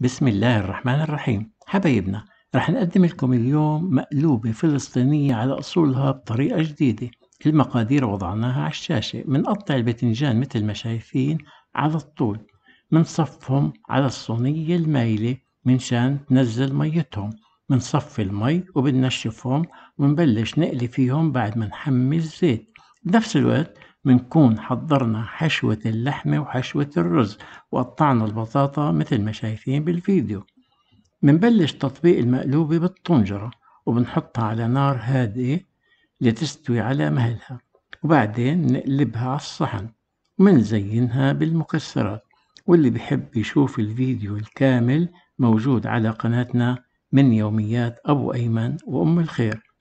بسم الله الرحمن الرحيم حبايبنا رح نقدم لكم اليوم مقلوبة فلسطينية على أصولها بطريقة جديدة المقادير وضعناها على الشاشة منقطع الباذنجان مثل ما شايفين على الطول منصفهم على الصينية المايلة منشان تنزل ميتهم منصفي المي وبنشفهم وبنبلش نقلي فيهم بعد ما نحمي الزيت بنفس الوقت بنكون حضرنا حشوة اللحمة وحشوة الرز وقطعنا البطاطا مثل ما شايفين بالفيديو بنبلش تطبيق المقلوبة بالطنجرة وبنحطها على نار هادئة لتستوي على مهلها وبعدين نقلبها على الصحن ومنزينها بالمكسرات واللي بحب يشوف الفيديو الكامل موجود على قناتنا من يوميات أبو أيمن وأم الخير